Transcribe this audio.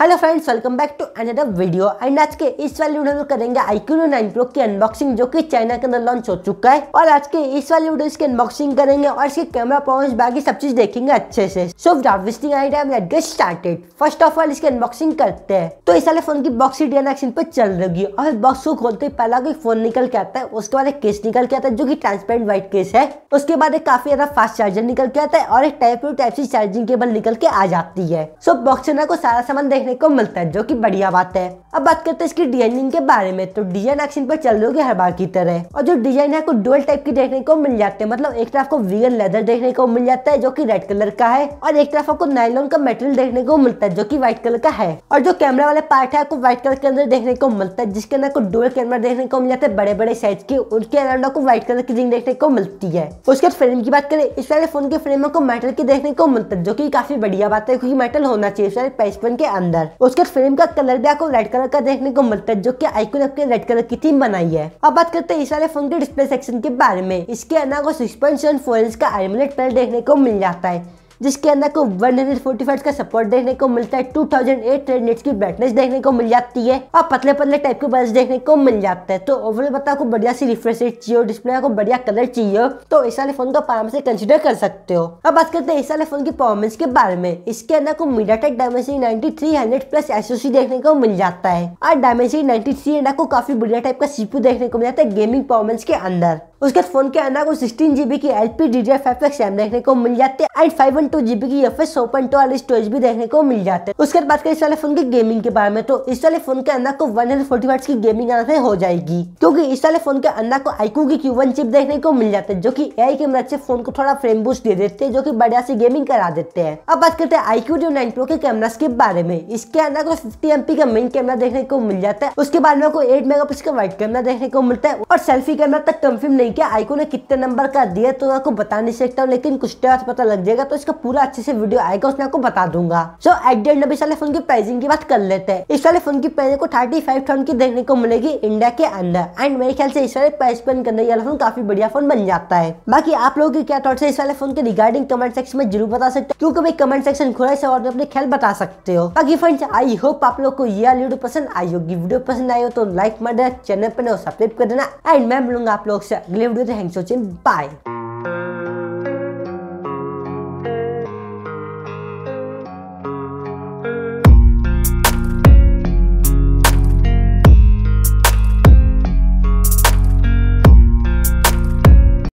hello friends welcome back to another video and आज के इस वाले वीडियो में करेंगे आईक्यू नाइन प्रो की अनबॉक्सिंग जो कि चाइना के अंदर लॉन्च हो चुका है और आज के इस वाले वीडियो इसकी अनबॉक्सिंग करेंगे और इसके कैमरा पावर्स बाकी सब चीज देखेंगे अच्छे से so without wasting I time let get started first of all इसकी अनबॉक्सिंग करते हैं तो इस वाले फोन की बॉक्स एक्शन पर चल रही है और बॉक्स को खोलते ही पहला कोई फोन निकल के आता है उसके बाद एक केस निकल के आता है जो की ट्रांसपेरेंट व्हाइट केस है उसके बाद एक काफी ज्यादा फास्ट चार्जर निकल के आता है और एक type to type C charging cable निकल के आ जाती है सो बॉक्स को सारा सामान देखना देखने को मिलता है जो की बढ़िया बात है अब बात करते हैं इसकी डिजाइनिंग के बारे में तो डिजाइन एक्शन पर चल रही हर बार की तरह और जो डिजाइन है डुअल टाइप की देखने को मिल जाते हैं मतलब एक तरफ आपको वीगन लेदर देखने को मिल जाता है जो की रेड कलर का है और एक तरफ आपको नाइलॉन का मेटेरियल देखने को मिलता है जो की व्हाइट कलर का है और जो कैमरा वाले पार्ट है आपको व्हाइट कलर के अंदर देखने को मिलता है जिसके अंदर आपको डुअल कैमरा देखने को मिल जाता है बड़े बड़े साइज के उनके अराउंड आपको व्हाइट कलर की रिंग देखने को मिलती है उसके बाद फ्रेम की बात करें इस वाले फोन के फ्रेम आपको मेटल के देखने को मिलता है जो की काफी बढ़िया बात है क्योंकि मेटल होना चाहिए के अंदर अंदर उसके फिल्म का कलर भी आपको रेड कलर का देखने को मिलता है जो की आईकोन अपने रेड कलर की थीम बनाई है अब बात करते हैं इस वाले फोन के डिस्प्ले सेक्शन के बारे में इसके अंदर को six point seven four inch का आईमलेट पैनल देखने को मिल जाता है जिसके अंदर को 140 हंड्रेड का सपोर्ट देखने को मिलता है 2800 थाउजेंड की ब्राइटनेस देखने को मिल जाती है और पतले पतले टाइप के बल्ब देखने को मिल जाता है तो ओवरऑल बता आपको बढ़िया सी रिफ्रेश रेट चाहिए डिस्प्ले आपको बढ़िया कलर चाहिए तो इस वाले फोन को आराम से कंसिडर कर सकते हो अब बात करते हैं इस वाले फोन की परफॉर्मेंस के बारे में इसके अंदर को मीडियाटेक डायमेंसिटी 9300 प्लस एसओसी देखने को मिल जाता है और डायमेंसिटी 93 एंड को काफी बढ़िया टाइप का सीपू देखने को मिल जाता है गेमिंग परफॉर्मेंस के अंदर उसके फोन के अंदर को सिक्सटीन जीबी की L P D D F देखने को मिल जाती है एंड फाइव टू जीबी की या फिर सौ पॉइंट वाली स्टोरेज भी देखने को मिल जाते हैं उसके बाद इस वाले फोन की गेमिंग के बारे में तो इस वाले फोन के अंदर को वन हंड्रेड फोर्टी वर्ट की गेमिंग आना हो जाएगी क्योंकि इस वाले फोन के अंदर को आईकू की क्यू वन चिप देखने को मिल जाते हैं जो की एआई की मदद से फोन को थोड़ा फ्रेम बूस्ट दे देते हैं जो की बढ़िया से गेमिंग करा देते हैं अब बात करते हैं आईक्यू क्यू नाइन प्रो के कैमरा के बारे में इसके अंदर को फिफ्टी एमपी का मेन कैमरा देखने को मिल जाता है उसके बाद में एट मेगा का वाइट कैमरा देखने को मिलता है और सेल्फी कैमरा तक कंफर्म नहीं किया आईको ने कितने नंबर का दिया तो आपको बता नहीं सकता लेकिन कुछ पता लग जाएगा तो इसका पूरा अच्छे से वीडियो आएगा उसमें आपको बता दूंगा सो एट डेढ़ इस वाले फोन की प्राइसिंग की बात कर लेते हैं इस वाले फोन की प्राइस को थर्टी फाइव थाउजेंड की देखने को मिलेगी इंडिया के अंदर एंड मेरे ख्याल से इस वाले प्राइस पेन के अंदर वाला फोन काफी बढ़िया फोन बन जाता है बाकी आप लोगों के क्या थॉट्स है इस वाले फोन के रिगार्डिंग कमेंट सेक्शन में जरूर बता सकते हो क्योंकि भाई कमेंट सेक्शन खुला है और अपने ख्याल बता सकते हो बाकी फ्रेंड्स आई होप आप लोग को यह वीडियो पसंद आई होगी वीडियो पसंद आई हो तो लाइक मार देना चैनल पर सब्सक्राइब कर देना एंड मैं मिलूंगा आप लोग से अगले video thanks for watching bye